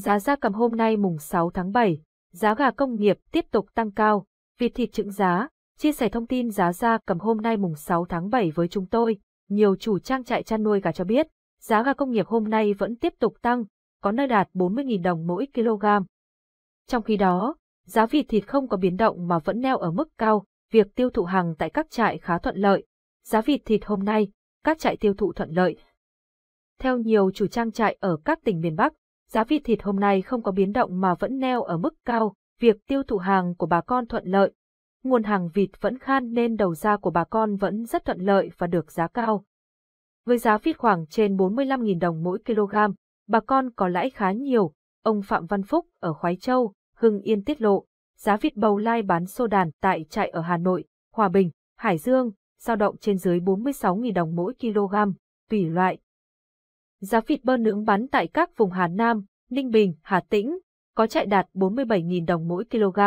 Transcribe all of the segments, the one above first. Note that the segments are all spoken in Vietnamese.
Giá da cầm hôm nay mùng 6 tháng 7, giá gà công nghiệp tiếp tục tăng cao, vịt thịt trứng giá. Chia sẻ thông tin giá da cầm hôm nay mùng 6 tháng 7 với chúng tôi, nhiều chủ trang trại chăn nuôi gà cho biết, giá gà công nghiệp hôm nay vẫn tiếp tục tăng, có nơi đạt 40.000 đồng mỗi kg. Trong khi đó, giá vịt thịt không có biến động mà vẫn neo ở mức cao, việc tiêu thụ hàng tại các trại khá thuận lợi. Giá vịt thịt hôm nay, các trại tiêu thụ thuận lợi. Theo nhiều chủ trang trại ở các tỉnh miền Bắc, Giá vịt thịt hôm nay không có biến động mà vẫn neo ở mức cao, việc tiêu thụ hàng của bà con thuận lợi. Nguồn hàng vịt vẫn khan nên đầu ra của bà con vẫn rất thuận lợi và được giá cao. Với giá vịt khoảng trên 45.000 đồng mỗi kg, bà con có lãi khá nhiều. Ông Phạm Văn Phúc ở Khoái Châu, Hưng Yên tiết lộ, giá vịt bầu lai bán sô đàn tại trại ở Hà Nội, Hòa Bình, Hải Dương, dao động trên dưới 46.000 đồng mỗi kg, tùy loại, Giá vịt bơ nướng bán tại các vùng Hà Nam, Ninh Bình, Hà Tĩnh có chạy đạt 47.000 đồng mỗi kg.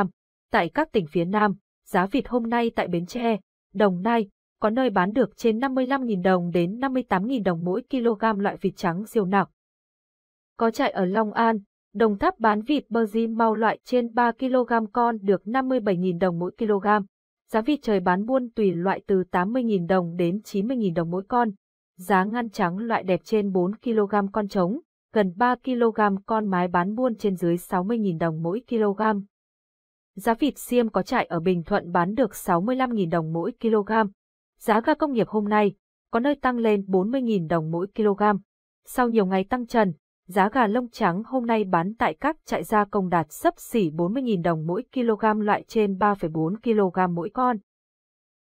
Tại các tỉnh phía Nam, giá vịt hôm nay tại Bến Tre, Đồng Nai có nơi bán được trên 55.000 đồng đến 58.000 đồng mỗi kg loại vịt trắng siêu nạc. Có chạy ở Long An, Đồng Tháp bán vịt bơ di mau loại trên 3 kg con được 57.000 đồng mỗi kg. Giá vịt trời bán buôn tùy loại từ 80.000 đồng đến 90.000 đồng mỗi con giá ngăn trắng loại đẹp trên 4kg con trống, gần 3kg con mái bán buôn trên dưới 60.000 đồng mỗi kg. Giá vịt xiêm có trại ở Bình Thuận bán được 65.000 đồng mỗi kg. Giá ga công nghiệp hôm nay có nơi tăng lên 40.000 đồng mỗi kg. Sau nhiều ngày tăng trần, giá gà lông trắng hôm nay bán tại các trại gia công đạt sấp xỉ 40.000 đồng mỗi kg loại trên 3,4 kg mỗi con.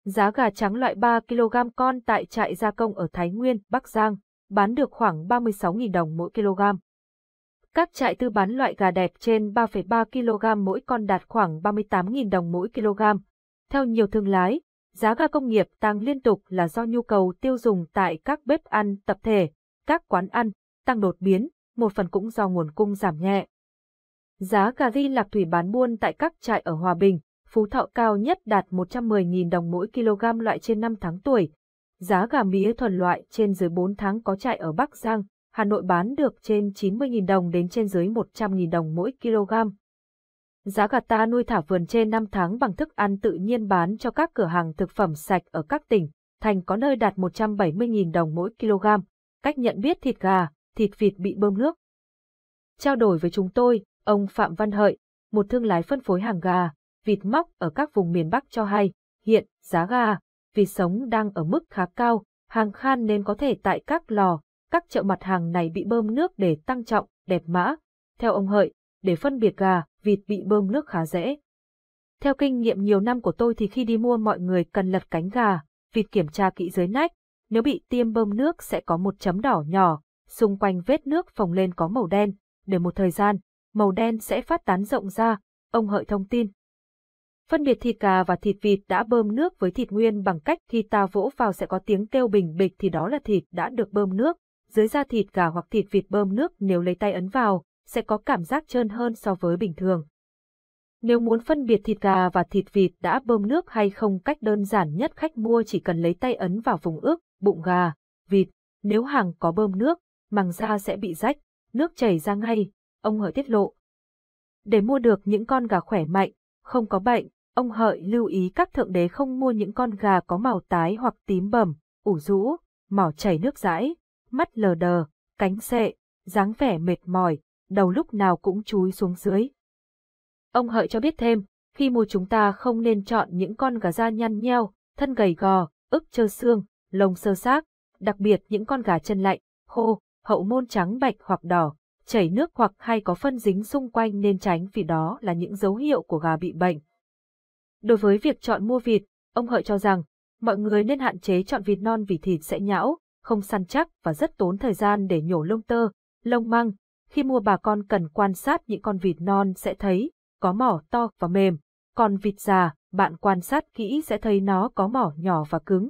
Giá gà trắng loại 3 kg con tại trại gia công ở Thái Nguyên, Bắc Giang, bán được khoảng 36.000 đồng mỗi kg. Các trại tư bán loại gà đẹp trên 3,3 kg mỗi con đạt khoảng 38.000 đồng mỗi kg. Theo nhiều thương lái, giá gà công nghiệp tăng liên tục là do nhu cầu tiêu dùng tại các bếp ăn tập thể, các quán ăn tăng đột biến, một phần cũng do nguồn cung giảm nhẹ. Giá gà ri lạc thủy bán buôn tại các trại ở Hòa Bình, Phú Thọ cao nhất đạt 110.000 đồng mỗi kg loại trên 5 tháng tuổi. Giá gà mía thuần loại trên dưới 4 tháng có trại ở Bắc Giang, Hà Nội bán được trên 90.000 đồng đến trên dưới 100.000 đồng mỗi kg. Giá gà ta nuôi thả vườn trên 5 tháng bằng thức ăn tự nhiên bán cho các cửa hàng thực phẩm sạch ở các tỉnh, thành có nơi đạt 170.000 đồng mỗi kg. Cách nhận biết thịt gà, thịt vịt bị bơm nước. Trao đổi với chúng tôi, ông Phạm Văn Hợi, một thương lái phân phối hàng gà, vịt móc ở các vùng miền Bắc cho hay, hiện giá gà, vịt sống đang ở mức khá cao, hàng khan nên có thể tại các lò, các chợ mặt hàng này bị bơm nước để tăng trọng, đẹp mã. Theo ông Hợi, để phân biệt gà, vịt bị bơm nước khá dễ. Theo kinh nghiệm nhiều năm của tôi thì khi đi mua mọi người cần lật cánh gà, vịt kiểm tra kỹ dưới nách, nếu bị tiêm bơm nước sẽ có một chấm đỏ nhỏ, xung quanh vết nước phồng lên có màu đen, để một thời gian, màu đen sẽ phát tán rộng ra, ông Hợi thông tin. Phân biệt thịt gà và thịt vịt đã bơm nước với thịt nguyên bằng cách khi ta vỗ vào sẽ có tiếng kêu bình bịch thì đó là thịt đã được bơm nước. Dưới da thịt gà hoặc thịt vịt bơm nước nếu lấy tay ấn vào, sẽ có cảm giác trơn hơn so với bình thường. Nếu muốn phân biệt thịt gà và thịt vịt đã bơm nước hay không cách đơn giản nhất khách mua chỉ cần lấy tay ấn vào vùng ức, bụng gà, vịt. Nếu hàng có bơm nước, màng da sẽ bị rách, nước chảy ra ngay, ông Hợi tiết lộ. Để mua được những con gà khỏe mạnh, không có bệnh, Ông hợi lưu ý các thượng đế không mua những con gà có màu tái hoặc tím bẩm, ủ rũ, mỏ chảy nước dãi, mắt lờ đờ, cánh sệ, dáng vẻ mệt mỏi, đầu lúc nào cũng chúi xuống dưới. Ông hợi cho biết thêm, khi mua chúng ta không nên chọn những con gà da nhăn nheo, thân gầy gò, ức trơ xương, lông sơ xác, đặc biệt những con gà chân lạnh, khô, hậu môn trắng bạch hoặc đỏ, chảy nước hoặc hay có phân dính xung quanh nên tránh vì đó là những dấu hiệu của gà bị bệnh. Đối với việc chọn mua vịt, ông Hợi cho rằng, mọi người nên hạn chế chọn vịt non vì thịt sẽ nhão, không săn chắc và rất tốn thời gian để nhổ lông tơ, lông măng. Khi mua bà con cần quan sát những con vịt non sẽ thấy, có mỏ to và mềm, còn vịt già, bạn quan sát kỹ sẽ thấy nó có mỏ nhỏ và cứng.